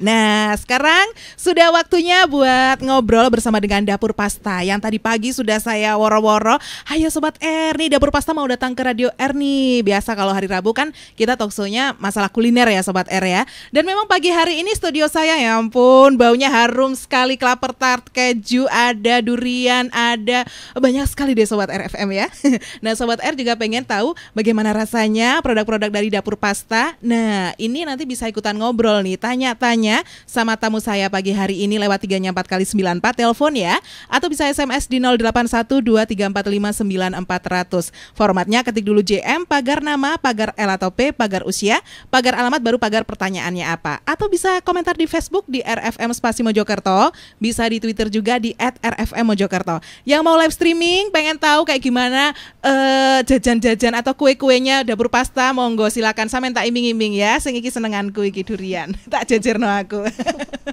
Nah, sekarang sudah waktunya buat ngobrol bersama dengan Dapur Pasta yang tadi pagi sudah saya woro-woro. Ayo Sobat R nih, Dapur Pasta mau datang ke Radio R nih. Biasa kalau hari Rabu kan kita toksonya masalah kuliner ya Sobat R er ya. Dan memang pagi hari ini studio saya ya ampun baunya harum sekali. kelaper tart, keju, ada durian, ada banyak sekali deh Sobat RFM er ya. Nah Sobat R er juga pengen tahu bagaimana rasanya produk-produk dari Dapur Pasta. Nah ini nanti bisa ikutan ngobrol nih, tanya-tanya sama tamu saya pagi hari ini lewat 34 kali 94 telepon ya atau bisa SMS di 081234594400. Formatnya ketik dulu JM pagar nama, pagar L atau P, pagar usia, pagar alamat baru pagar pertanyaannya apa. Atau bisa komentar di Facebook di RFM Spasi Mojokerto, bisa di Twitter juga di @rfmmojokerto. Yang mau live streaming pengen tahu kayak gimana eh, jajan-jajan uh, atau kue-kuenya dapur pasta monggo silakan sampean tak iming-iming ya sing iki senenganku iki durian tak jejerno aku.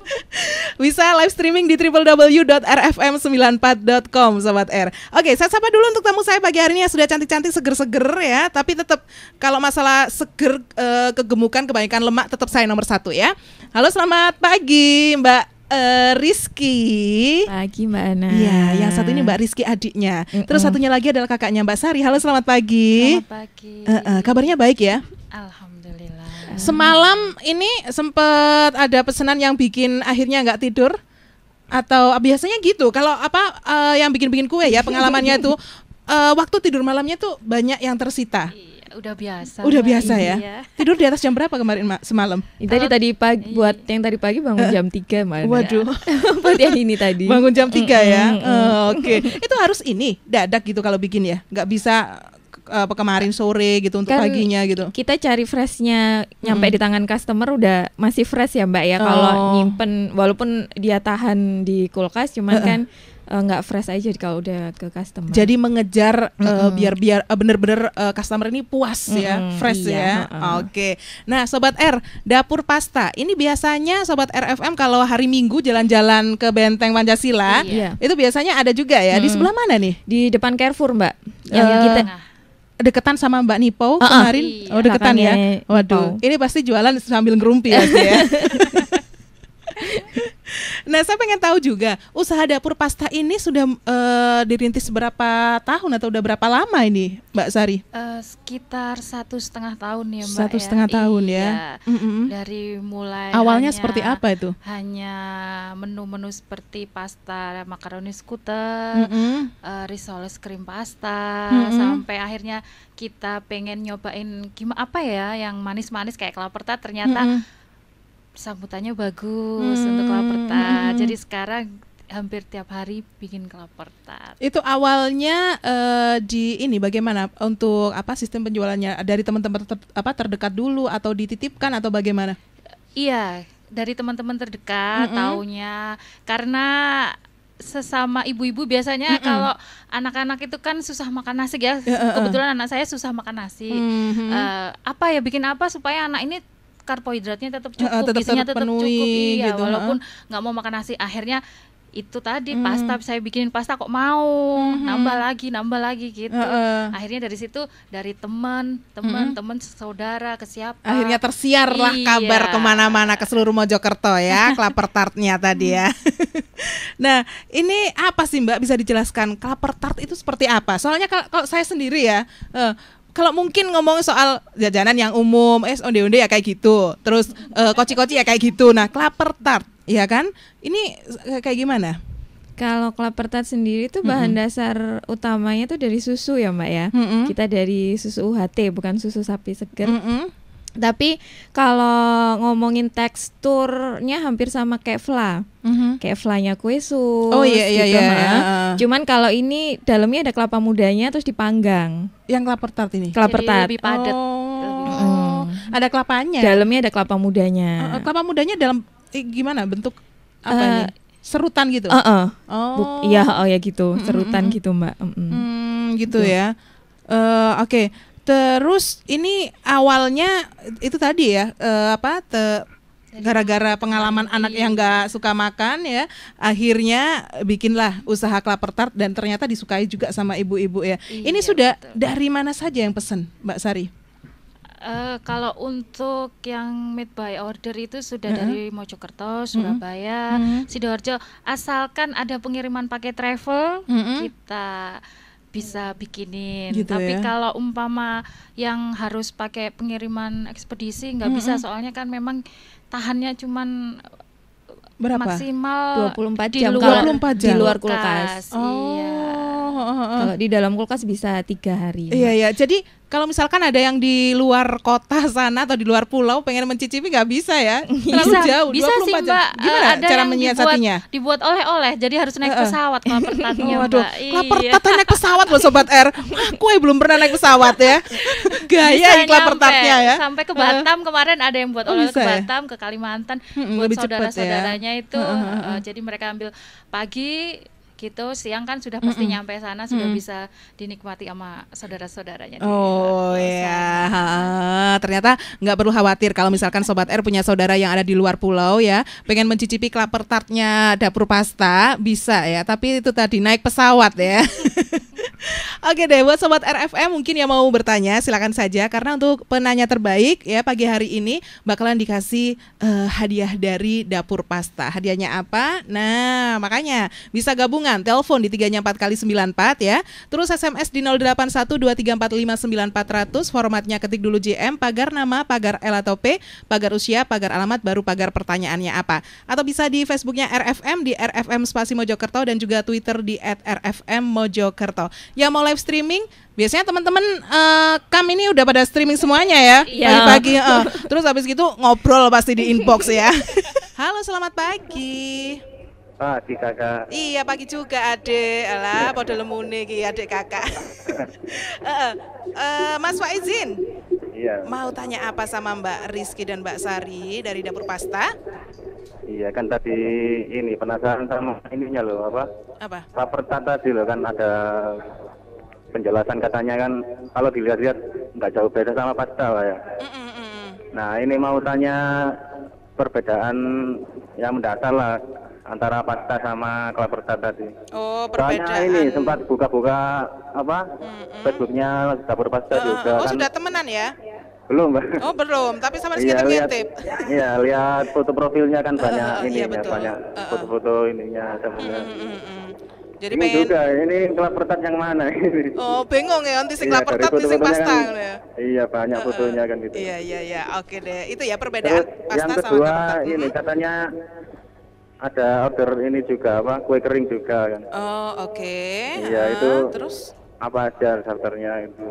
Bisa live streaming di www.rfm94.com sobat R. Oke, saya sapa dulu untuk tamu saya pagi hari ini yang sudah cantik-cantik seger-seger ya, tapi tetap kalau masalah seger e, kegemukan kebanyakan lemak tetap saya nomor satu ya. Halo selamat pagi Mbak e, Rizky. Pagi Mbak Ana. Iya, yang satu ini Mbak Rizky adiknya. Mm -mm. Terus satunya lagi adalah kakaknya Mbak Sari. Halo selamat pagi. Selamat pagi. E, e, kabarnya baik ya? Alhamdulillah. Semalam ini sempet ada pesanan yang bikin akhirnya nggak tidur atau ah, biasanya gitu. Kalau apa uh, yang bikin-bikin kue ya pengalamannya itu uh, eh, waktu tidur malamnya tuh banyak yang tersita. Iya, udah biasa. Udah biasa ya. Iya. Tidur di atas jam berapa kemarin ma semalam? Ini tadi tadi pagi iya. buat yang tadi pagi bangun eh. jam 3 malam. Waduh. buat yang ini tadi. Bangun jam 3 mm -mm, ya. Mm uh, Oke. Okay. Itu harus ini dadak gitu kalau bikin ya. nggak bisa Eh, apa kemarin sore gitu untuk kan paginya gitu. Kita cari freshnya nyampe hmm. di tangan customer udah masih fresh ya Mbak ya. Oh. Kalau nyimpen walaupun dia tahan di kulkas cuman uh -uh. kan eh, nggak fresh aja kalau udah ke customer. Jadi mengejar mm -hmm. biar biar uh, bener-bener uh, customer ini puas mm -hmm. ya, fresh iya, ya. Uh -uh. Oke. Okay. Nah, sobat R, dapur pasta. Ini biasanya sobat RFM kalau hari Minggu jalan-jalan ke Benteng Pancasila, iya. itu biasanya ada juga ya. Mm -hmm. Di sebelah mana nih? Di depan Carrefour, Mbak. Yang uh, kita deketan sama Mbak Nipo uh -uh. kemarin. Iya, oh, deketan ya. Waduh, ini pasti jualan sambil ngerumpi ya. ya. nah, saya pengen tahu juga, usaha dapur pasta ini sudah uh, dirintis berapa tahun atau udah berapa lama ini, Mbak Sari? Uh, sekitar satu setengah tahun ya, Mbak. Satu ya. setengah ya. tahun ya. Mm -mm. Dari mulai awalnya hanya, seperti apa itu? Hanya menu-menu seperti pasta makaroni skuter, mm -mm. uh, eh, risoles krim pasta, mm -mm. sampai akhirnya kita pengen nyobain gimana apa ya yang manis-manis kayak kelaperta ternyata mm -mm sambutannya bagus hmm. untuk kelapar tart. Hmm. Jadi sekarang hampir tiap hari bikin kelapar tart. Itu awalnya uh, di ini bagaimana untuk apa sistem penjualannya dari teman-teman ter, apa terdekat dulu atau dititipkan atau bagaimana? Iya, dari teman-teman terdekat mm -hmm. taunya karena sesama ibu-ibu biasanya mm -mm. kalau anak-anak itu kan susah makan nasi ya. Yeah, uh, uh. Kebetulan anak saya susah makan nasi. Mm -hmm. uh, apa ya bikin apa supaya anak ini karbohidratnya tetap cukup, uh, tetap isinya tetap penuhi, cukup iya gitu, walaupun nggak uh. mau makan nasi akhirnya itu tadi hmm. pasta saya bikinin pasta kok mau hmm. nambah lagi nambah lagi gitu uh, uh. akhirnya dari situ dari teman teman hmm. teman saudara ke siapa akhirnya tersiarlah iya. kabar kemana-mana ke seluruh Mojokerto ya klaper tartnya tadi ya nah ini apa sih Mbak bisa dijelaskan klaper tart itu seperti apa soalnya kalau saya sendiri ya uh, kalau mungkin ngomong soal jajanan yang umum, es eh, onde-onde ya kayak gitu, terus uh, koci-koci ya kayak gitu. Nah, klaper tart, ya kan? Ini eh, kayak gimana? Kalau klaper tart sendiri tuh bahan -hmm. dasar utamanya tuh dari susu ya, Mbak ya. Mm -hmm. Kita dari susu UHT, bukan susu sapi segar. Mm -hmm tapi kalau ngomongin teksturnya hampir sama fla mm-hmm. kevlanya kue sus oh iya iya gitu, iya, iya. cuman kalau ini dalamnya ada kelapa mudanya terus dipanggang yang kelapa tart ini kelapa Jadi tart lebih padat oh. hmm. ada kelapanya dalamnya ada kelapa mudanya uh, kelapa mudanya dalam eh, gimana bentuk apa uh, eh, nih? serutan gitu uh, uh. oh Buk, ya oh ya gitu serutan mm-hmm. gitu mbak mm-hmm. mm, gitu, gitu ya uh, oke okay Terus ini awalnya itu tadi ya uh, apa te, gara-gara pengalaman anak yang nggak suka makan ya akhirnya bikinlah usaha klaper tart dan ternyata disukai juga sama ibu-ibu ya. Iya, ini sudah betul. dari mana saja yang pesen Mbak Sari? Uh, kalau untuk yang made by order itu sudah uh -huh. dari Mojokerto, Surabaya, uh -huh. Sidoarjo, asalkan ada pengiriman pakai travel uh -huh. kita bisa bikinin. Gitu Tapi ya? kalau umpama yang harus pakai pengiriman ekspedisi nggak mm -hmm. bisa soalnya kan memang tahannya cuman uh, berapa? Maksimal 24 jam. Di luar, 24 jam. Di luar kulkas. kulkas. Iya. Oh. Iya. Kalau di dalam kulkas bisa tiga hari. Iya iya Jadi kalau misalkan ada yang di luar kota sana atau di luar pulau pengen mencicipi nggak bisa ya terlalu bisa, jauh bisa 24 sih jam. Eh, gimana ada cara menyiasatinya dibuat, oleh-oleh jadi harus naik pesawat kalau pertat oh, waduh iya. naik pesawat loh sobat R aku ya belum pernah naik pesawat ya gaya iklan pertatnya ya sampai ke Batam uh, kemarin ada yang buat oh, oleh-oleh ke ya? Batam ke Kalimantan hmm, buat ya. saudara-saudaranya ya. itu uh, uh, uh, jadi mereka ambil pagi gitu siang kan sudah pasti mm -mm. nyampe sana sudah mm -mm. bisa dinikmati sama saudara-saudaranya. Oh iya, yeah. ternyata nggak perlu khawatir kalau misalkan sobat R punya saudara yang ada di luar pulau ya, pengen mencicipi klaper tartnya dapur pasta bisa ya, tapi itu tadi naik pesawat ya. Oke deh, buat sobat RFM mungkin yang mau bertanya silakan saja karena untuk penanya terbaik ya pagi hari ini bakalan dikasih uh, hadiah dari dapur pasta. Hadiahnya apa? Nah, makanya bisa gabung jangan telepon di empat kali 94 ya. Terus SMS di ratus formatnya ketik dulu JM pagar nama, pagar L atau P, pagar usia, pagar alamat baru pagar pertanyaannya apa. Atau bisa di Facebooknya RFM di RFM Spasi Mojokerto dan juga Twitter di @RFM Mojokerto. Yang mau live streaming biasanya teman-teman uh, eh, kami ini udah pada streaming semuanya ya iya. pagi-pagi yeah. uh. terus habis gitu ngobrol pasti di inbox ya halo selamat pagi Pagi kakak. Iya pagi juga adik, lah iya. pada lemune ki adik kakak. uh, uh, Mas Faizin. Iya. Mau tanya apa sama Mbak Rizky dan Mbak Sari dari dapur pasta? Iya kan tadi ini penasaran sama ininya loh apa? Apa? tata tadi loh kan ada penjelasan katanya kan kalau dilihat-lihat nggak jauh beda sama pasta lah ya. Mm -mm. mm, mm. Nah ini mau tanya perbedaan yang mendasar lah antara pasta sama kelapa persat tadi. Oh, perbedaan. Soalnya ini sempat buka-buka apa? mm hmm Facebooknya dapur pasta uh, juga. Oh, kan. sudah temenan ya? Belum, Mbak. Oh, belum, tapi sama iya, sekali ngintip-ngintip. Iya, lihat foto profilnya kan banyak uh, ini iya, ya, betul. banyak uh, foto-foto ininya sebenarnya. Mm, hmm Jadi ini pengen... juga, ini kelapa yang mana ini? Oh, bingung ya, nanti iya, sing iya, kelapa sing pasta kan, ya. Iya, banyak uh, fotonya kan gitu. Iya, iya, iya. Oke deh. Itu ya perbedaan Terus, pasta yang kedua, ini katanya ada order ini juga apa kue kering juga kan oh oke okay. iya itu terus apa aja charternya itu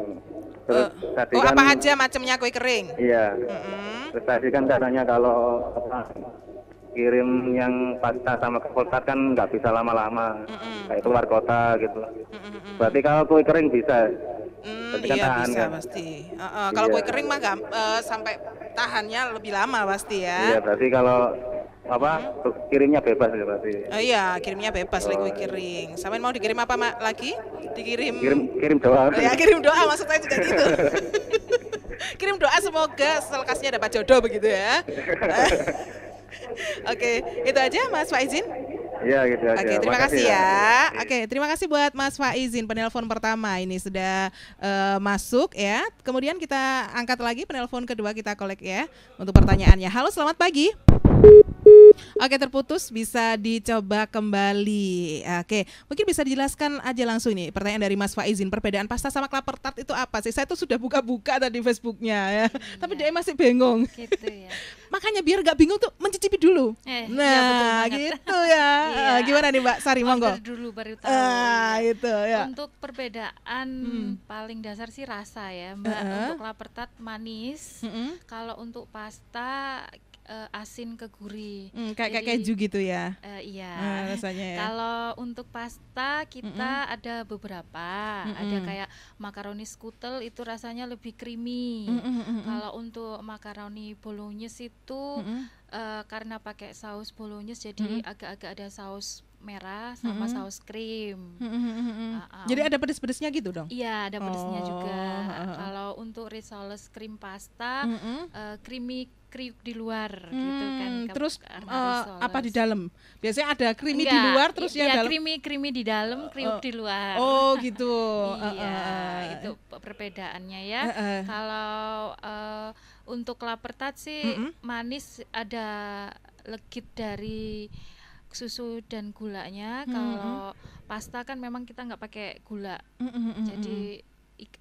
terus uh, tadi oh kan, apa aja macamnya kue kering iya mm -hmm. terus tadi kan katanya kalau apa kirim yang pasta sama ke kota kan nggak bisa lama-lama mm -hmm. kayak keluar kota gitu mm -hmm. berarti kalau kue kering bisa Hmm, kan iya tahan, bisa kan? pasti. Uh, uh, kalau iya. kue kering mah gak, uh, eh, sampai tahannya lebih lama pasti ya. Iya berarti kalau apa hmm? kirimnya bebas ya berarti. Oh, iya kirimnya bebas oh, lagi kue oh. kering. Samain mau dikirim apa mak lagi? Dikirim. Kirim kirim doa. Ya kirim doa maksudnya juga gitu. kirim doa semoga selkasnya dapat jodoh begitu ya. Oke, okay, itu aja Mas Faizin. Iya gitu Oke, terima kasih ya. ya. Oke, terima kasih buat Mas Faizin penelpon pertama ini sudah uh, masuk ya. Kemudian kita angkat lagi penelpon kedua kita kolek ya untuk pertanyaannya. Halo, selamat pagi. Oke terputus bisa dicoba kembali. Oke mungkin bisa dijelaskan aja langsung nih pertanyaan dari Mas Faizin perbedaan pasta sama klaper tart itu apa sih? Saya tuh sudah buka-buka tadi Facebooknya ya, iya. tapi dia masih bingung. Gitu ya. Makanya biar gak bingung tuh mencicipi dulu. Eh, iya, nah ya gitu ya. Iya. iya. Gimana nih Mbak Sari monggo? dulu baru tahu. Uh, ah, itu ya. Untuk perbedaan hmm. paling dasar sih rasa ya Mbak. Uh -huh. Untuk klaper tart manis. Uh -huh. Kalau untuk pasta uh, asin ke gurih. Mm, kayak kayak keju gitu ya. Uh, iya. Nah, rasanya ya. Kalau untuk pasta kita mm -mm. ada beberapa. Mm Ada kayak makaroni skutel itu rasanya lebih creamy. Mm Kalau untuk makaroni bolognese itu mm Uh, karena pakai saus bolognese jadi agak-agak ada saus merah sama mm -hmm. saus krim. Mm -hmm. uh, um. Jadi ada pedes-pedesnya gitu dong? Iya, ada pedesnya oh. juga. Uh, uh. Ah, ah. Kalau untuk risoles krim pasta, mm -hmm. uh, creamy kriuk di luar hmm, gitu kan. Hmm, terus uh, apa di dalam? Biasanya ada krimi di luar terus ya, yang dalam. krimi krimi di dalam, kriuk oh, oh. di luar. Oh, gitu. Eh, iya, uh, itu perbedaannya ya. Uh, uh. Kalau uh, untuk lapertat sih uh manis ada legit dari susu dan gulanya. Uh Kalau pasta kan memang kita nggak pakai gula. Uh Jadi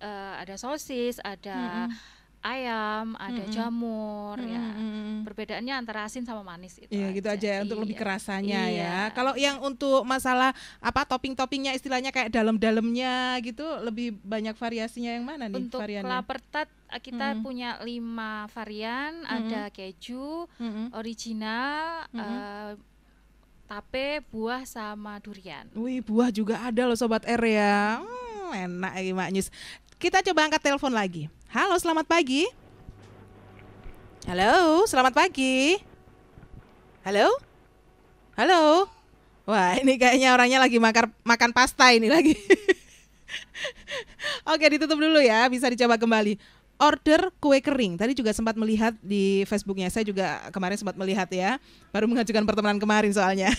uh, ada sosis, ada uh ayam, ada mm-hmm. jamur mm-hmm. ya. Perbedaannya antara asin sama manis itu. Iya, aja. gitu aja ya, untuk iya. lebih kerasanya ya. iya. ya. Kalau yang untuk masalah apa topping-toppingnya istilahnya kayak dalam-dalamnya gitu lebih banyak variasinya yang mana nih untuk variannya? Untuk kelapertat kita mm-hmm. punya lima varian, mm-hmm. ada keju, mm-hmm. original, mm-hmm. uh, tape, buah sama durian. Wih, buah juga ada loh sobat R ya. Hmm, enak ini Mak Kita coba angkat telepon lagi. Halo, selamat pagi. Halo, selamat pagi. Halo? Halo? Wah, ini kayaknya orangnya lagi makan makan pasta ini lagi. Oke, ditutup dulu ya, bisa dicoba kembali. Order kue kering. Tadi juga sempat melihat di Facebooknya, saya juga kemarin sempat melihat ya. Baru mengajukan pertemanan kemarin soalnya.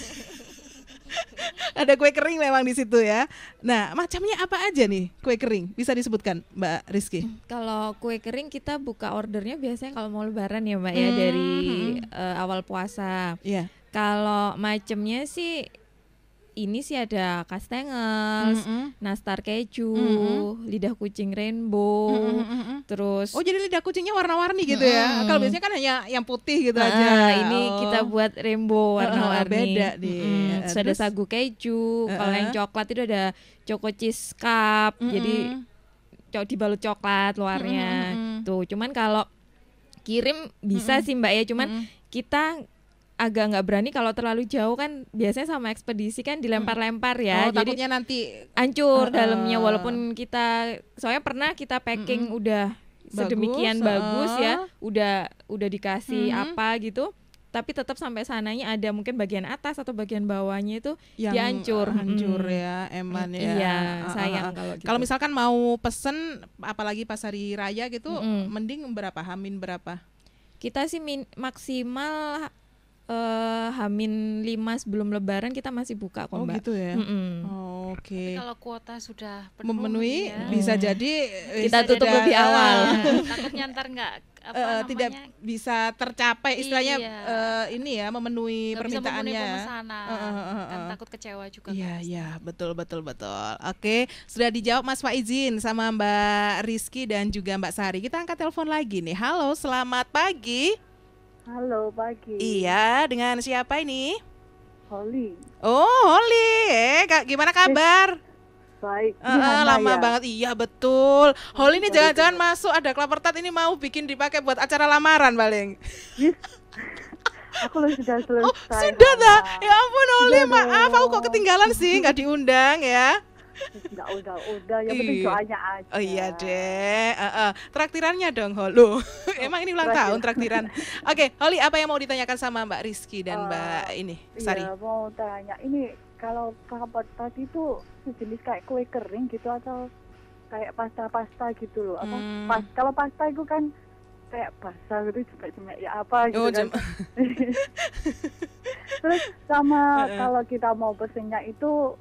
ada kue kering memang di situ ya. Nah, macamnya apa aja nih kue kering? Bisa disebutkan, Mbak Rizky? Hmm, kalau kue kering kita buka ordernya biasanya kalau mau lebaran ya, Mbak ya, hmm. ya dari hmm. uh, awal puasa. Iya. Yeah. Kalau macamnya sih ini sih ada kastengel, mm -hmm. nastar keju, mm -hmm. lidah kucing rainbow, mm -hmm. terus oh jadi lidah kucingnya warna-warni gitu mm -hmm. ya? Kalau biasanya kan hanya yang putih gitu ah, aja. Ini oh. kita buat rainbow warna-warni. Beda nih. Mm -hmm. Terus, ada sagu keju. Kalau yang coklat itu ada choco cheese cup. Mm -hmm. Jadi cok dibalut coklat luarnya. Mm -hmm. Tuh, gitu. cuman kalau kirim bisa mm -hmm. sih Mbak ya, cuman mm -hmm. kita agak nggak berani kalau terlalu jauh kan biasanya sama ekspedisi kan dilempar-lempar ya. Oh, Jadi takutnya nanti hancur uh, dalamnya walaupun kita soalnya pernah kita packing uh, udah sedemikian bagus, bagus ya, udah udah dikasih uh, apa gitu. Tapi tetap sampai sananya ada mungkin bagian atas atau bagian bawahnya itu yang eh, hancur, hancur hmm. ya, emang ya. Iya, sayang uh, uh, uh, kalau gitu. misalkan mau pesen apalagi pas hari raya gitu, uh. mending berapa? Hamin berapa? Kita sih min maksimal uh, Hamin 5 sebelum Lebaran kita masih buka kok oh, Mbak. gitu ya. Mm -mm. Oh, Oke. Okay. kalau kuota sudah penuh, memenuhi ya. bisa jadi bisa eh, kita tutup jadi lebih awal. Iya, takutnya ntar nggak apa uh, tidak bisa tercapai istilahnya iya. uh, ini ya memenuhi Gak permintaannya bisa memenuhi pemesanan. Uh, uh, uh, uh. Kan takut kecewa juga Iya iya betul betul betul oke sudah dijawab Mas Faizin sama Mbak Rizky dan juga Mbak Sari kita angkat telepon lagi nih halo selamat pagi Halo, pagi. Iya, dengan siapa ini? Holly. Oh, Holly. Eh, gimana eh, kabar? Eh baik. Uh, eh, lama ya? banget. Iya, betul. Holly ini jangan-jangan masuk ada klapertat ini mau bikin dipakai buat acara lamaran paling. aku sudah oh, selesai. Oh, sudah dah. Ya ampun Holly, iya, maaf aku kok ketinggalan sih nggak diundang ya nggak udah udah yang penting iya. doanya aja oh iya deh uh, uh. traktirannya dong Holo oh, emang ini ulang tahun traktiran oke okay, Holly apa yang mau ditanyakan sama Mbak Rizky dan uh, Mbak eh, ini iya, Sari iya, mau tanya ini kalau kabar tadi itu sejenis kayak kue kering gitu atau kayak pasta-pasta gitu loh apa hmm. pas kalau pasta itu kan kayak pasta gitu cuma-cuma ya apa gitu oh, kan. terus sama -uh. kalau kita mau pesennya itu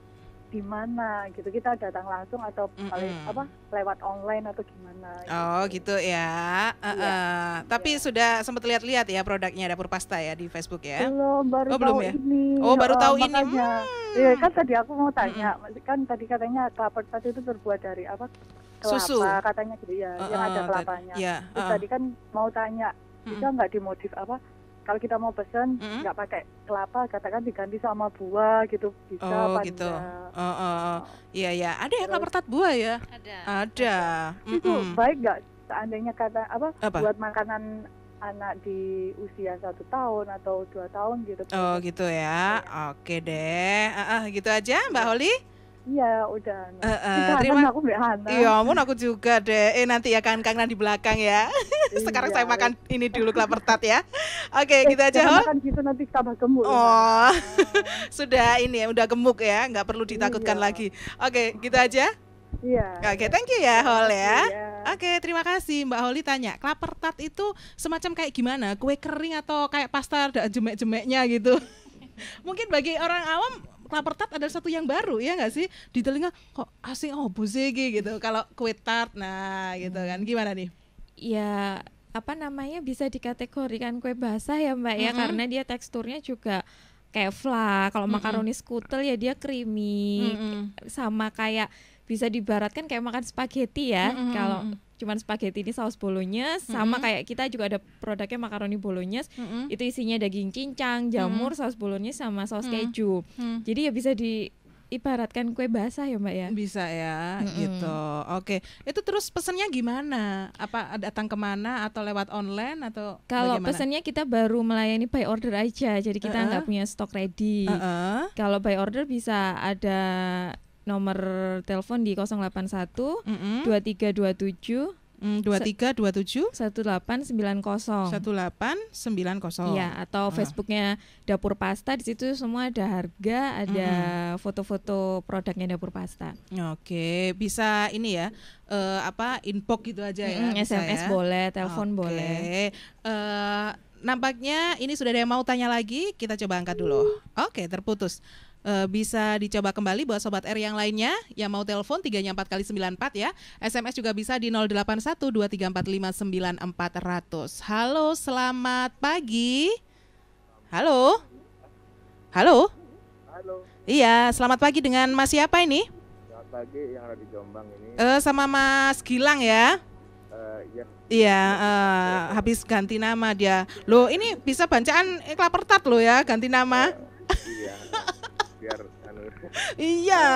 di mana gitu kita datang langsung atau mm -mm. apa lewat online atau gimana gitu. oh gitu, ya ya uh, tapi iya. sudah sempat lihat-lihat ya produknya dapur pasta ya di Facebook ya belum baru oh, tahu ya? ini oh baru oh, tahu uh, ini makanya, hmm. ya, kan tadi aku mau tanya mm -mm. kan tadi katanya kelapa pasta itu terbuat dari apa kelapa Susu. katanya gitu ya uh, yang ada kelapanya ya, uh. tadi kan mau tanya bisa nggak dimodif apa kalau kita mau pesen nggak mm -hmm. pakai kelapa katakan diganti sama buah gitu bisa oh, apa gitu. oh, oh, oh. oh. iya ya ada yang lapar tat buah ya ada ada itu -mm. itu baik nggak seandainya kata apa, apa buat makanan anak di usia satu tahun atau dua tahun gitu oh gitu ya, ya. oke deh ah, uh, gitu aja mbak Holly Iya, udah. Uh, uh, terima aku Mbak Hana. Iya, mun aku juga deh. Eh nanti ya kangen di belakang ya. Iya, Sekarang iya. saya makan ini dulu kelaper tat ya. Oke, okay, eh, kita gitu aja. Makan gitu nanti tambah gemuk. Oh. Sudah ini ya, udah gemuk ya, nggak perlu iya. ditakutkan iya. lagi. Oke, okay, kita gitu aja. Iya. Oke, okay, thank you ya Hol ya. Iya. Oke, okay, terima kasih Mbak Holi tanya. Kelaper tat itu semacam kayak gimana? Kue kering atau kayak pasta ada jemek-jemeknya gitu? Mungkin bagi orang awam klaper tart ada satu yang baru ya nggak sih di telinga kok asing oh busegi gitu kalau kue tart nah gitu hmm. kan gimana nih ya apa namanya bisa dikategorikan kue basah ya mbak ya mm -hmm. karena dia teksturnya juga kayak fla kalau mm -hmm. makaroni skutel ya dia creamy mm -hmm. sama kayak bisa dibaratkan kayak makan spaghetti ya mm -hmm. kalau cuma spaghetti ini saus bolonya sama mm -hmm. kayak kita juga ada produknya makaroni bolonya mm -hmm. itu isinya daging cincang jamur mm -hmm. saus bolonya sama saus mm -hmm. keju mm -hmm. jadi ya bisa di kue basah ya mbak ya bisa ya mm-hmm. gitu oke itu terus pesennya gimana apa datang kemana atau lewat online atau kalau pesennya kita baru melayani by order aja jadi kita nggak uh-uh. punya stok ready uh-uh. kalau by order bisa ada nomor telepon di 081 mm -hmm. 2327 kosong satu delapan sembilan kosong ya atau oh. Facebooknya Dapur Pasta di situ semua ada harga, ada foto foto-foto produknya Dapur Pasta. Oke, bisa ini ya. Uh, apa inbox gitu aja ya. Mm, SMS ya. boleh, telepon okay. boleh. Uh, nampaknya ini sudah ada yang mau tanya lagi, kita coba angkat dulu. Mm. Oke, okay, terputus. Eh, bisa dicoba kembali buat sobat R yang lainnya yang mau telepon 3 nya 4 kali 94 ya. SMS juga bisa di 081234594400. Halo, selamat pagi. Halo. Halo. Halo. Iya, selamat pagi dengan Mas siapa ini? Selamat pagi yang ada di Jombang ini. Uh, sama Mas Gilang ya. Uh, iya. Iya, uh, habis ganti nama dia. Loh, ini bisa bacaan eh, klaper ya, ganti nama. Uh, biar anu. iya.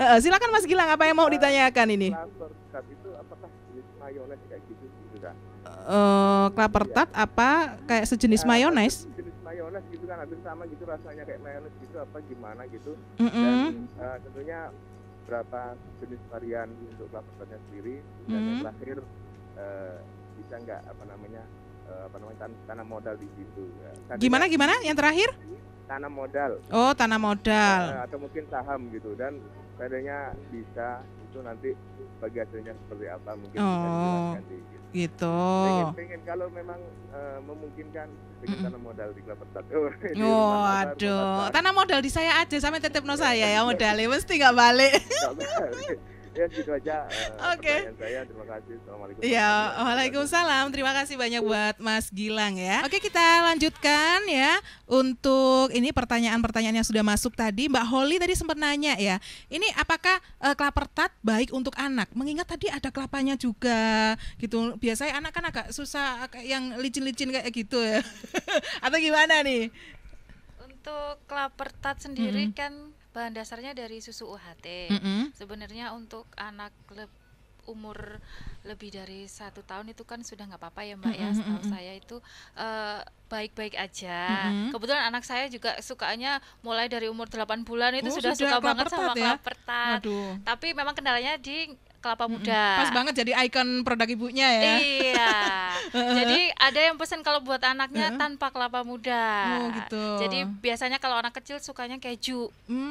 Uh, silakan Mas Gilang apa yang mau ditanyakan ini? Kelapa itu apakah jenis mayones kayak gitu Uh, tart iya. apa kayak sejenis nah, mayones? Jenis mayones gitu kan hampir sama gitu rasanya kayak mayones gitu apa gimana gitu. Mm -hmm. Dan uh, tentunya berapa jenis varian untuk klaper tartnya sendiri mm -hmm. dan yang terakhir uh, bisa nggak apa namanya tanah eh, apa namanya tan tanam modal di situ. Ya. gimana gimana yang terakhir? Tanam modal. Oh, tanam modal. Uh, atau mungkin saham gitu dan seandainya bisa itu nanti bagi hasilnya seperti apa mungkin oh, bisa dijelaskan gitu. gitu. Pengen, pengen kalau memang uh, memungkinkan tanah mm. modal di Kelapa Oh, oh aduh, tanam modal di saya aja sampai tetep no saya ya modalnya mesti nggak balik ya gitu aja. Uh, Oke. Okay. Saya terima kasih. Assalamualaikum. Ya, waalaikumsalam. Terima kasih banyak buat Mas Gilang ya. Oke, kita lanjutkan ya untuk ini pertanyaan-pertanyaan yang sudah masuk tadi. Mbak Holly tadi sempat nanya ya. Ini apakah uh, kelapa tart baik untuk anak? Mengingat tadi ada kelapanya juga gitu. Biasanya anak kan agak susah yang licin-licin kayak gitu ya. Atau gimana nih? Untuk kelapa tart sendiri -hmm. kan bahan dasarnya dari susu UHT. Mm -hmm. Sebenarnya untuk anak le umur lebih dari satu tahun itu kan sudah nggak apa-apa ya mbak mm -hmm. ya. Setahu saya itu eh, baik-baik uh, aja. Mm -hmm. Kebetulan anak saya juga sukanya mulai dari umur 8 bulan itu oh, sudah, sudah suka banget sama ya? kelapertat. Tapi memang kendalanya di kelapa muda. Pas banget jadi ikon produk ibunya ya. Iya. jadi ada yang pesan kalau buat anaknya uh tanpa kelapa muda. Oh gitu. Jadi biasanya kalau anak kecil sukanya keju. Mm, uh,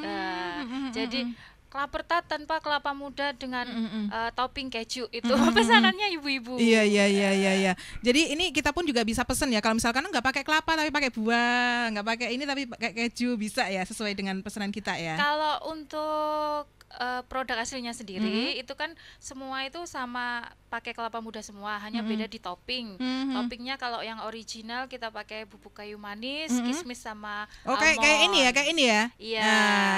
mm, jadi hmm. kelapertat tanpa kelapa muda dengan mm -mm. Uh, topping keju itu mm -mm. pesanannya ibu-ibu. Iya iya iya iya eh. iya. Jadi ini kita pun juga bisa pesen ya kalau misalkan nggak pakai kelapa tapi pakai buah, nggak pakai ini tapi pakai keju bisa ya sesuai dengan pesanan kita ya. Kalau untuk uh, produk aslinya sendiri mm-hmm. itu kan semua itu sama pakai kelapa muda semua hanya mm-hmm. beda di topping mm-hmm. toppingnya kalau yang original kita pakai bubuk kayu manis mm-hmm. kismis sama oh kayak kayak ini ya kayak ini ya iya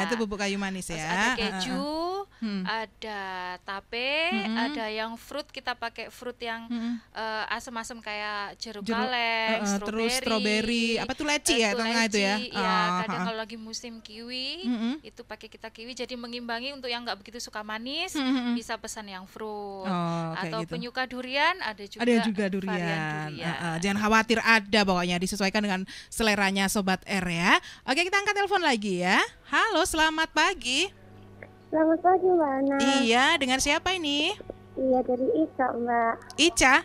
nah, itu bubuk kayu manis Terus ya ada keju uh hmm. ada tape hmm ada yang fruit kita pakai fruit yang mm-hmm. uh, asam-asam kayak jeruk, jeruk kaleng uh, strawberry, terus strawberry apa tuh leci uh, ya leci, itu ya, ya kadang uh, kalau lagi musim kiwi hmm itu pakai kita kiwi jadi mengimbangi untuk yang nggak begitu suka manis hmm. hmm, hmm. bisa pesan yang fruit oh, atau gitu. penyuka durian ada juga ada juga durian, durian. Uh, uh, jangan khawatir ada pokoknya disesuaikan dengan seleranya sobat R ya oke kita angkat telepon lagi ya halo selamat pagi selamat pagi mbak Ana iya dengan siapa ini iya dari Ica mbak Ica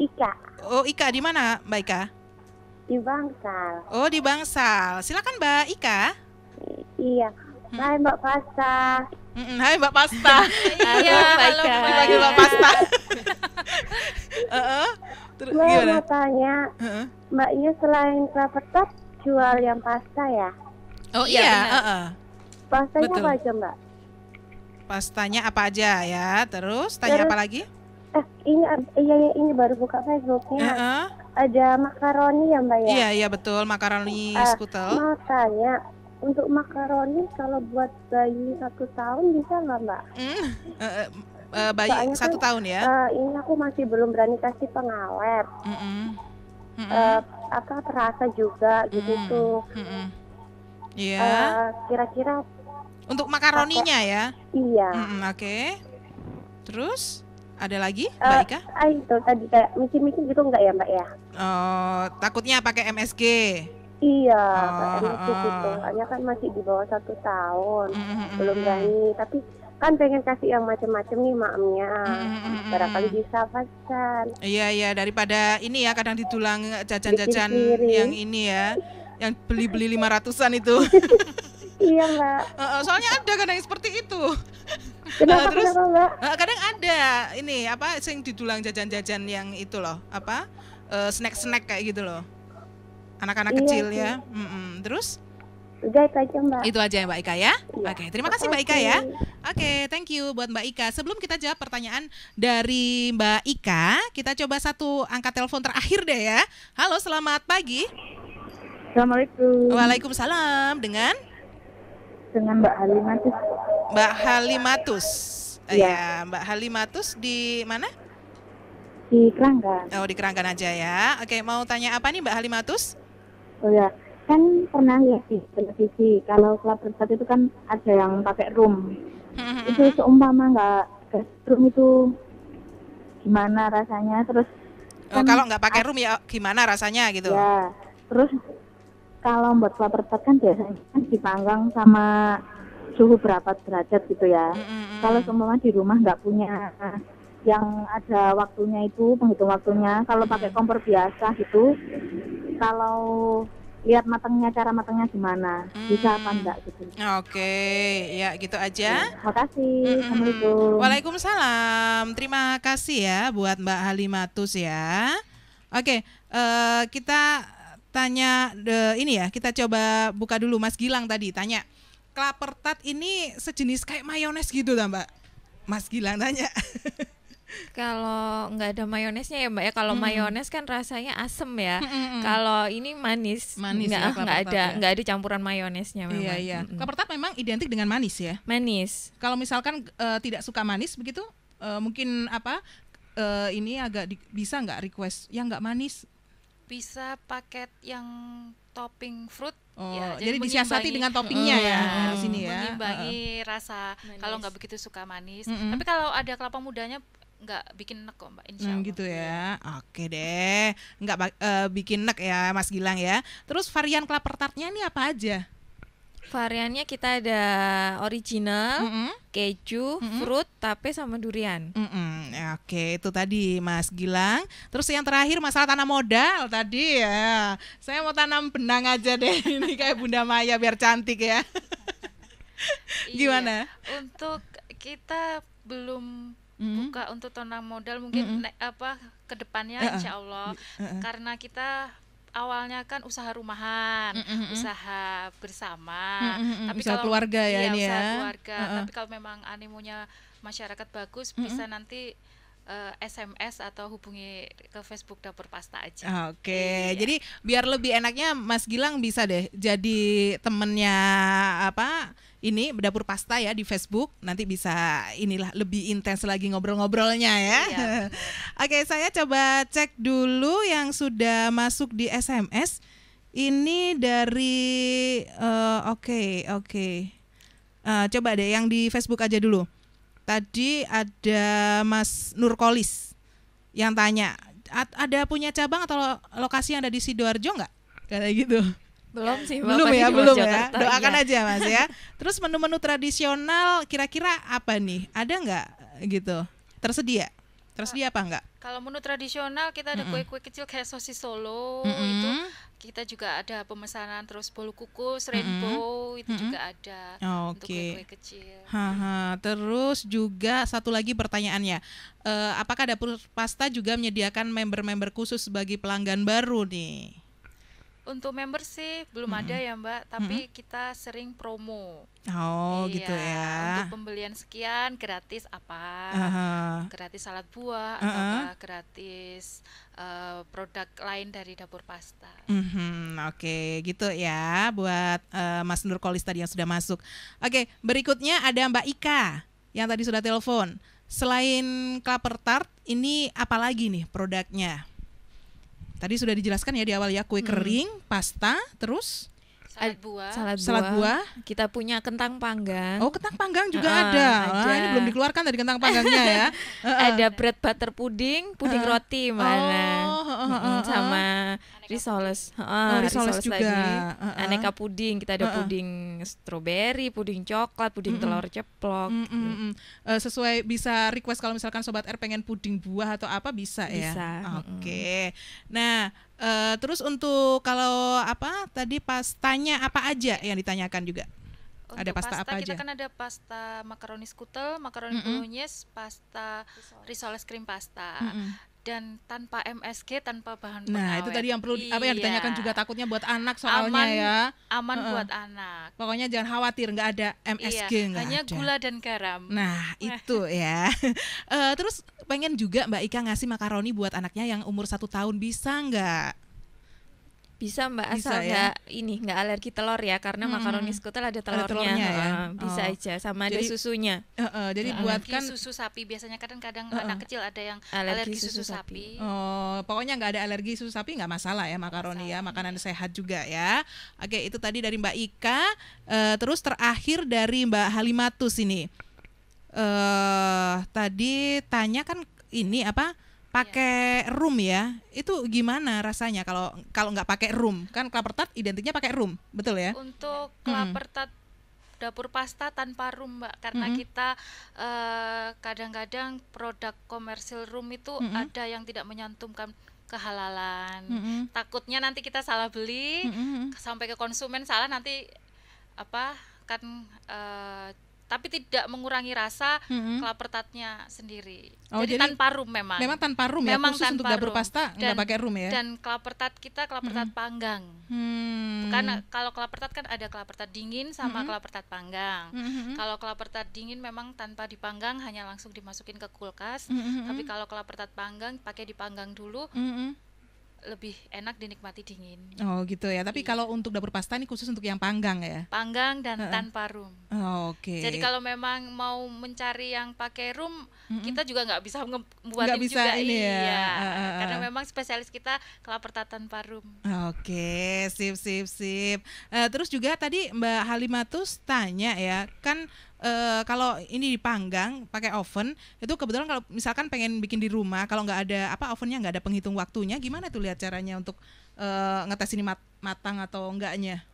Ika oh Ika di mana mbak Ika di Bangsal oh di Bangsal silakan mbak Ika Iya, Hai Mbak Pasta. Mm-mm, hai Mbak Pasta. Iya, halo pagi Mbak Pasta. uh-uh. Terus gimana? mau tanya, uh-uh. Mbaknya selain craft top jual yang pasta ya? Oh iya, ya, uh-uh. Pastanya Betul. apa aja Mbak? Pastanya apa aja ya? Terus tanya Terus, apa lagi? Eh, ini eh, iya, iya ini baru buka Facebooknya. Uh-uh. Ada makaroni ya Mbak ya? Iya, iya betul, makaroni uh, skutel. Mau tanya, untuk makaroni kalau buat bayi satu tahun bisa nggak mbak? Mm, uh, uh, bayi Soalnya kan, satu kan, tahun ya? Uh, ini aku masih belum berani kasih pengawet. Mm -mm. Mm -mm. Uh, apa terasa juga mm gitu tuh? Mm Iya. Yeah. Uh, kira-kira untuk makaroninya ya? Iya. Mm Oke. Okay. Terus? Ada lagi, Mbak Ika? Ah, itu tadi kayak micin-micin gitu enggak ya, Mbak ya? Oh, takutnya pakai MSG. Iya, oh, itu oh, Soalnya kan masih di bawah satu tahun, mm, mm, mm belum mm, berani. Tapi kan pengen kasih yang macam-macam nih maknya. Mm, Barangkali bisa pasan. Iya iya daripada ini ya kadang ditulang eh, jajan-jajan yang ini ya, yang beli-beli lima ratusan itu. iya mbak. Soalnya ada kadang seperti itu. Kenapa, uh, terus kenapa, kadang ada ini apa sing ditulang jajan-jajan yang itu loh apa eh, snack-snack kayak gitu loh anak-anak iya, kecil sih. ya. Mm -mm. Terus? Udah itu aja Mbak. Itu aja ya Mbak Ika ya. Iya. Oke, terima kasih Mbak Ika ya. Oke, thank you buat Mbak Ika. Sebelum kita jawab pertanyaan dari Mbak Ika, kita coba satu angka telepon terakhir deh ya. Halo, selamat pagi. Assalamualaikum. Waalaikumsalam. Dengan? Dengan Mbak Halimatus. Mbak Halimatus. Eh, iya, ya, Mbak Halimatus di mana? Di Keranggan. Oh, di Keranggan aja ya. Oke, mau tanya apa nih Mbak Halimatus? Oh ya, kan pernah ya di televisi kalau klub bersat itu kan ada yang pakai room. Mm-hmm. itu seumpama nggak ke room itu gimana rasanya? Terus oh, kan kalau nggak pakai room ya gimana rasanya gitu? Ya, terus kalau buat klub bersat kan biasanya kan dipanggang sama suhu berapa derajat gitu ya. Mm -hmm. Kalau seumpama di rumah nggak punya yang ada waktunya itu penghitung waktunya kalau pakai hmm. kompor biasa gitu kalau lihat matangnya cara matangnya gimana hmm. bisa apa hmm. enggak gitu oke okay. ya gitu aja ya, makasih hmm. assalamualaikum waalaikumsalam terima kasih ya buat mbak Halimatus ya oke okay. uh, eh, kita tanya de, eh, ini ya kita coba buka dulu Mas Gilang tadi tanya klapertat ini sejenis kayak mayones gitu tambah mbak Mas Gilang tanya Kalau nggak ada mayonesnya ya Mbak ya. Kalau hmm. mayones kan rasanya asem ya. hmm, hmm. Kalau ini manis. Manis nggak, ya, nggak ada ya. nggak ada campuran mayonesnya iya, memang. Iya iya. Hmm. memang identik dengan manis ya. Manis. Kalau misalkan uh, tidak suka manis begitu uh, mungkin apa uh, ini agak di, bisa nggak request yang nggak manis? Bisa paket yang topping fruit. Oh, ya, jadi, jadi disiasati dengan toppingnya uh, ya di sini ya. Mengimbangi uh, rasa kalau nggak begitu suka manis. Mm -hmm. Tapi kalau ada kelapa mudanya nggak bikin nek kok mbak Insya hmm, Allah. Hmm, gitu ya iya. oke deh nggak uh, bikin nek ya Mas Gilang ya terus varian klaper tartnya ini apa aja variannya kita ada original, mm -hmm. keju, mm -hmm. fruit, tape sama durian. Mm -hmm. Oke, itu tadi Mas Gilang. Terus yang terakhir masalah tanam modal tadi ya. Saya mau tanam benang aja deh ini kayak Bunda Maya biar cantik ya. Iya. Gimana? Iya. Untuk kita belum hmm. buka untuk tonal modal mungkin hmm. naik apa kedepannya uh -uh. insya Allah uh -uh. karena kita awalnya kan usaha rumahan, mm -hmm. usaha bersama, mm -hmm. tapi usaha kalau keluarga ya, ya ini usaha ya. keluarga. Uh -uh. Tapi kalau memang animonya masyarakat bagus, mm -hmm. bisa nanti uh, eh, SMS atau hubungi ke Facebook dapur pasta aja. Ah, oke, okay. iya. jadi biar lebih enaknya Mas Gilang bisa deh jadi temennya apa ini dapur pasta ya di Facebook nanti bisa inilah lebih intens lagi ngobrol-ngobrolnya ya. Iya, Oke, okay, saya coba cek dulu yang sudah masuk di SMS. Ini dari uh, oke okay, oke. Okay. Uh, eh, coba deh yang di Facebook aja dulu. Tadi ada Mas Nurkolis yang tanya, ada punya cabang atau lokasi yang ada di sidoarjo nggak? Kayak gitu. Belum sih, Bapak ya, belum ya, belum ya. Doakan ya. aja Mas ya. Terus menu-menu tradisional kira-kira apa nih? Ada nggak gitu? Tersedia? Tersedia apa enggak? Kalau menu tradisional kita ada kue-kue kecil kayak sosis Solo mm -hmm. itu kita juga ada pemesanan terus bolu kukus rainbow mm -hmm. itu mm -hmm. juga ada oh, untuk okay. kue-kue kecil. -ha. Terus juga satu lagi pertanyaannya, uh, apakah dapur pasta juga menyediakan member-member khusus bagi pelanggan baru nih? untuk member sih belum -hmm. ada ya Mbak, tapi -hmm. kita sering promo. Oh, iya, gitu ya. Untuk pembelian sekian gratis apa? Uh -huh. Gratis salad buah uh -huh. atau uh-huh. gratis uh, produk lain dari dapur pasta. Mm -hmm, Oke, okay, gitu ya buat uh, Mas Nur Kolis tadi yang sudah masuk. Oke, okay, berikutnya ada Mbak Ika yang tadi sudah telepon. Selain klaper tart, ini apa lagi nih produknya? Tadi sudah dijelaskan ya di awal ya kue hmm. kering, pasta, terus salad buah salad buah, salad buah. kita punya kentang panggang oh kentang panggang juga uh, ada. ada ini belum dikeluarkan dari kentang panggangnya ya uh, uh. ada bread butter pudding puding uh. roti mana oh, uh, uh, uh, sama risoles uh, oh, risoles, juga Uh, uh. aneka puding kita ada uh, uh. puding stroberi puding coklat puding mm -mm. telur ceplok mm -mm. Uh, sesuai bisa request kalau misalkan sobat R pengen puding buah atau apa bisa, ya? bisa. ya oke okay. nah Uh, terus untuk kalau apa tadi pastanya apa aja yang ditanyakan juga? Untuk ada pasta, pasta apa kita kan ada pasta makaroni skutel, makaroni mm -hmm. bolognese, pasta risoles krim pasta. Mm -hmm dan tanpa MSG tanpa bahan pengawet. Nah, itu tadi yang perlu iya. apa yang iya. ditanyakan juga takutnya buat anak soalnya aman, ya. Aman uh -uh. buat anak. Pokoknya jangan khawatir nggak ada MSG iya, hanya ada. gula dan garam. Nah, itu ya. uh, terus pengen juga Mbak Ika ngasih makaroni buat anaknya yang umur satu tahun bisa nggak? Bisa Mbak asal ya? ini nggak alergi telur ya karena hmm. makaroni skutel ada telurnya. Ada telurnya ya? uh, bisa oh. aja sama jadi, ada susunya. Uh, uh, jadi buatkan susu sapi biasanya kadang-kadang uh, uh. anak kecil ada yang alergi, alergi susu, susu sapi. sapi. Oh, pokoknya nggak ada alergi susu sapi nggak masalah ya makaroni ya, makanan iya. sehat juga ya. Oke, itu tadi dari Mbak Ika, uh, terus terakhir dari Mbak Halimatus ini. uh, tadi tanya kan ini apa? pakai room ya itu gimana rasanya kalau kalau nggak pakai room kan klaper tart identiknya pakai room betul ya untuk klaper hmm. tart dapur pasta tanpa room mbak karena mm -hmm. kita eh, kadang-kadang produk komersil room itu mm -hmm. ada yang tidak menyantumkan kehalalan mm -hmm. takutnya nanti kita salah beli mm -hmm. sampai ke konsumen salah nanti apa kan uh, tapi tidak mengurangi rasa hmm. kelapar sendiri. Oh, jadi, jadi tanpa rum memang. Memang tanpa rum ya. Memang khusus tanpa untuk room. pasta dan, pakai rum ya. Dan kelapar kita kelapar mm hmm. panggang. Hmm. Karena kalau kelapar kan ada kelapar dingin sama hmm. kelapar panggang. Hmm. Kalau kelapar dingin memang tanpa dipanggang hanya langsung dimasukin ke kulkas. Hmm. Tapi kalau kelapar panggang pakai dipanggang dulu. Hmm lebih enak dinikmati dingin. Oh gitu ya. Tapi iya. kalau untuk dapur pasta ini khusus untuk yang panggang ya? Panggang dan uh -uh. tanpa room. Oh, Oke. Okay. Jadi kalau memang mau mencari yang pakai room, mm -mm. kita juga nggak bisa membuat juga bisa ini ya. Uh -uh. Karena memang spesialis kita kelaperta tanpa room. Oke, okay. sip sip sip. Uh, terus juga tadi Mbak Halimatus tanya ya, kan Eh, kalau ini dipanggang pakai oven itu kebetulan kalau misalkan pengen bikin di rumah kalau nggak ada apa ovennya nggak ada penghitung waktunya gimana tuh lihat caranya untuk uh, ngetes ini mat matang atau enggaknya?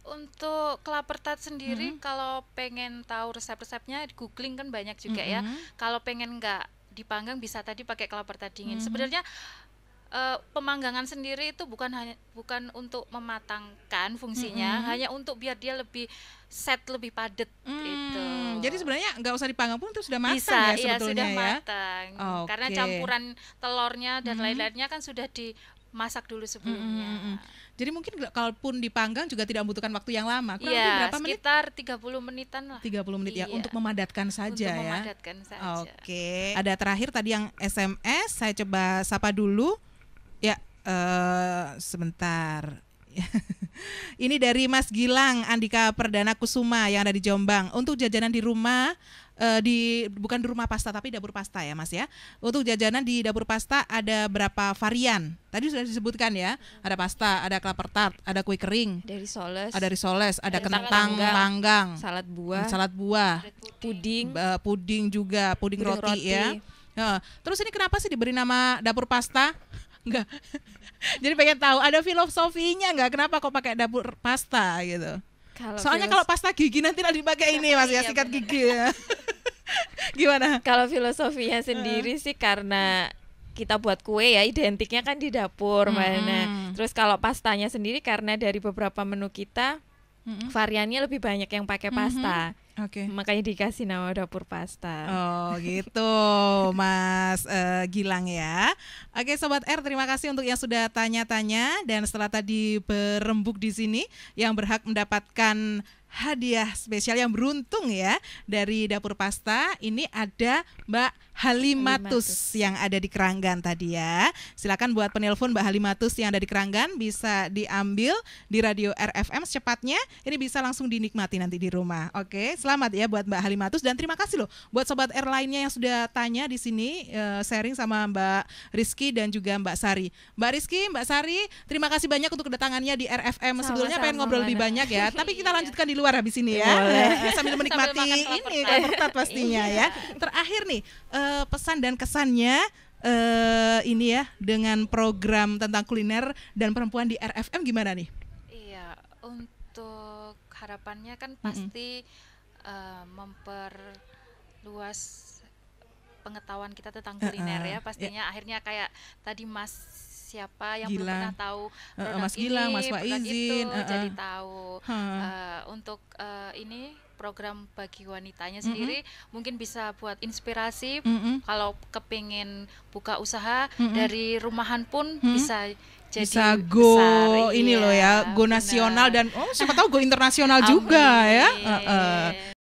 untuk kelapa tart sendiri mm -hmm. kalau pengen tahu resep-resepnya googling kan banyak juga mm -hmm. ya. Kalau pengen nggak dipanggang bisa tadi pakai kelapa tart dingin. Mm -hmm. Sebenarnya uh, pemanggangan sendiri itu bukan hanya bukan untuk mematangkan fungsinya, mm -hmm. hanya untuk biar dia lebih set lebih padat mm, gitu Jadi sebenarnya nggak usah dipanggang pun itu sudah matang Bisa, ya iya, sebetulnya sudah ya. matang. Okay. Karena campuran telurnya dan mm -hmm. lain-lainnya kan sudah di masak dulu sebelumnya. Mm -hmm. Jadi mungkin kalaupun dipanggang juga tidak membutuhkan waktu yang lama. Kurang ya, berapa sekitar tiga 30 menitan lah. 30 menit ya, iya. ya untuk memadatkan saja untuk ya. memadatkan saja. Oke. Okay. Ada terakhir tadi yang SMS, saya coba sapa dulu. Ya, uh, sebentar. Ini dari Mas Gilang Andika Perdana Kusuma yang ada di Jombang. Untuk jajanan di rumah uh, di bukan di rumah pasta tapi dapur pasta ya Mas ya. Untuk jajanan di dapur pasta ada berapa varian? Tadi sudah disebutkan ya. Ada pasta, ada kelapa tart, ada kue kering, ada risoles, ada risoles, ada, ada kentang, salad buah, salad buah, puding, uh, puding juga, puding, puding roti, roti ya. Uh, terus ini kenapa sih diberi nama dapur pasta? Enggak. Jadi pengen tahu ada filosofinya enggak kenapa kok pakai dapur pasta gitu. Kalau Soalnya kalau pasta gigi nanti tidak dipakai ini iya, Mas ya iya, sikat bener. gigi ya. Gimana? Kalau filosofinya sendiri uh. sih karena kita buat kue ya identiknya kan di dapur hmm. mana. Terus kalau pastanya sendiri karena dari beberapa menu kita hmm. variannya lebih banyak yang pakai pasta. Hmm Oke. Okay. Makanya dikasih nama dapur pasta. Oh gitu, Mas uh, Gilang ya. Oke, sobat R, terima kasih untuk yang sudah tanya-tanya dan setelah tadi berembuk di sini, yang berhak mendapatkan hadiah spesial yang beruntung ya dari dapur pasta ini ada Mbak Halimatus, Halimatus yang ada di Keranggan tadi ya. Silakan buat penelpon Mbak Halimatus yang ada di Keranggan bisa diambil di radio RFM secepatnya. Ini bisa langsung dinikmati nanti di rumah. Oke, selamat ya buat Mbak Halimatus dan terima kasih loh buat sobat airline-nya yang sudah tanya di sini eh, sharing sama Mbak Rizky dan juga Mbak Sari. Mbak Rizky, Mbak Sari, terima kasih banyak untuk kedatangannya di RFM. sebetulnya pengen ngobrol lebih banyak ya, tapi kita iya. lanjutkan di luar habis ini ya. ya. Sambil menikmati sambil ini kompertat pastinya ya. Iya. Terakhir nih uh, pesan dan kesannya uh, ini ya dengan program tentang kuliner dan perempuan di RFM gimana nih? Iya, untuk harapannya kan pasti mm -hmm. uh, memperluas pengetahuan kita tentang kuliner uh, uh, ya iya. pastinya yeah. akhirnya kayak tadi Mas siapa yang Gila. belum pernah tahu uh, Mas ini, Gilang, Mas Faizin, itu, uh, jadi tahu huh. uh, eh, untuk uh, ini program bagi wanitanya sendiri mm -hmm. mungkin bisa buat inspirasi mm -hmm. kalau kepingin buka usaha mm -hmm. dari rumahan pun mm -hmm. bisa jadi bisa go besar, ini iya, loh ya iya, go nasional dan oh siapa tahu go internasional juga ya uh -uh.